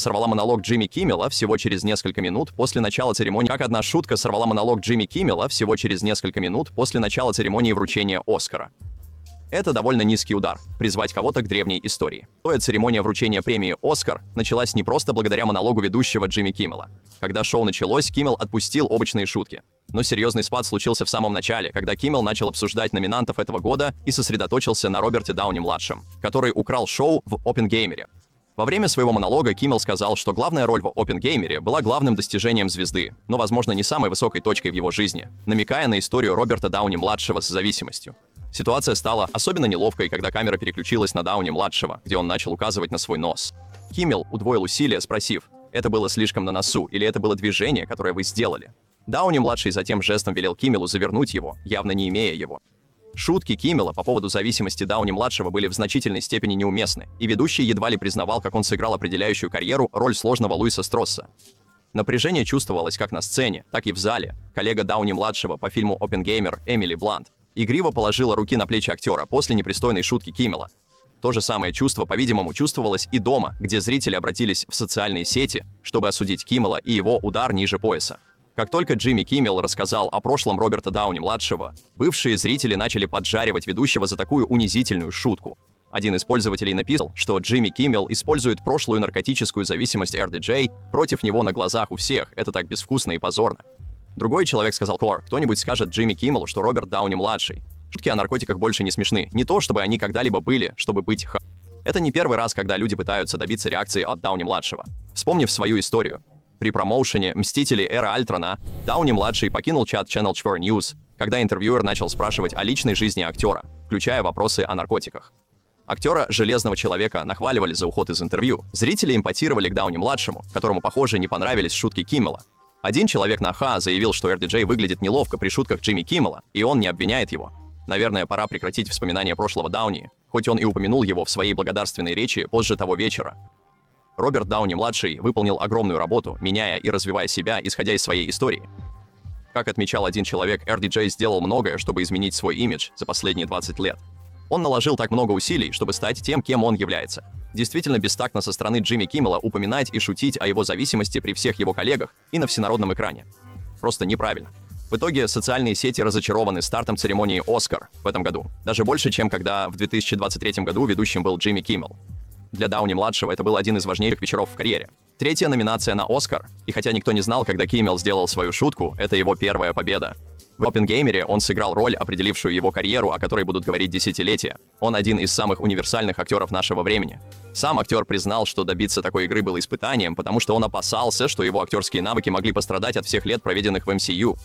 сорвала монолог Джимми Киммела всего через несколько минут после начала церемонии. Как одна шутка сорвала монолог Джимми Киммела всего через несколько минут после начала церемонии вручения Оскара. Это довольно низкий удар – призвать кого-то к древней истории. Тоя церемония вручения премии «Оскар» началась не просто благодаря монологу ведущего Джимми Киммела. Когда шоу началось, Киммел отпустил обычные шутки. Но серьезный спад случился в самом начале, когда Киммел начал обсуждать номинантов этого года и сосредоточился на Роберте Дауни-младшем, который украл шоу в «Опенгеймере». Во время своего монолога Киммел сказал, что главная роль в Опенгеймере была главным достижением звезды, но, возможно, не самой высокой точкой в его жизни, намекая на историю Роберта Дауни-младшего с зависимостью. Ситуация стала особенно неловкой, когда камера переключилась на Дауни-младшего, где он начал указывать на свой нос. Киммел удвоил усилия, спросив, «Это было слишком на носу, или это было движение, которое вы сделали?» Дауни-младший затем жестом велел Киммелу завернуть его, явно не имея его. Шутки Киммела по поводу зависимости Дауни-младшего были в значительной степени неуместны, и ведущий едва ли признавал, как он сыграл определяющую карьеру роль сложного Луиса Стросса. Напряжение чувствовалось как на сцене, так и в зале. Коллега Дауни-младшего по фильму «Опенгеймер» Эмили Блант игриво положила руки на плечи актера после непристойной шутки Киммела. То же самое чувство, по-видимому, чувствовалось и дома, где зрители обратились в социальные сети, чтобы осудить Киммела и его удар ниже пояса. Как только Джимми Киммел рассказал о прошлом Роберта Дауни-младшего, бывшие зрители начали поджаривать ведущего за такую унизительную шутку. Один из пользователей написал, что Джимми Киммел использует прошлую наркотическую зависимость RDJ против него на глазах у всех, это так безвкусно и позорно. Другой человек сказал Кор, кто-нибудь скажет Джимми Киммелу, что Роберт Дауни-младший. Шутки о наркотиках больше не смешны, не то чтобы они когда-либо были, чтобы быть ха... Это не первый раз, когда люди пытаются добиться реакции от Дауни-младшего. Вспомнив свою историю, при промоушене «Мстители. Эра Альтрона» Дауни-младший покинул чат Channel 4 News, когда интервьюер начал спрашивать о личной жизни актера, включая вопросы о наркотиках. Актера «Железного человека» нахваливали за уход из интервью. Зрители импотировали к Дауни-младшему, которому, похоже, не понравились шутки Киммела. Один человек на Ха заявил, что РДД выглядит неловко при шутках Джимми Киммела, и он не обвиняет его. Наверное, пора прекратить вспоминания прошлого Дауни, хоть он и упомянул его в своей благодарственной речи позже того вечера. Роберт Дауни-младший выполнил огромную работу, меняя и развивая себя, исходя из своей истории. Как отмечал один человек, RDJ сделал многое, чтобы изменить свой имидж за последние 20 лет. Он наложил так много усилий, чтобы стать тем, кем он является. Действительно бестактно со стороны Джимми Киммела упоминать и шутить о его зависимости при всех его коллегах и на всенародном экране. Просто неправильно. В итоге социальные сети разочарованы стартом церемонии «Оскар» в этом году. Даже больше, чем когда в 2023 году ведущим был Джимми Киммел. Для Дауни-младшего это был один из важнейших вечеров в карьере. Третья номинация на «Оскар», и хотя никто не знал, когда Киммел сделал свою шутку, это его первая победа. В «Опенгеймере» он сыграл роль, определившую его карьеру, о которой будут говорить десятилетия. Он один из самых универсальных актеров нашего времени. Сам актер признал, что добиться такой игры было испытанием, потому что он опасался, что его актерские навыки могли пострадать от всех лет, проведенных в МСУ.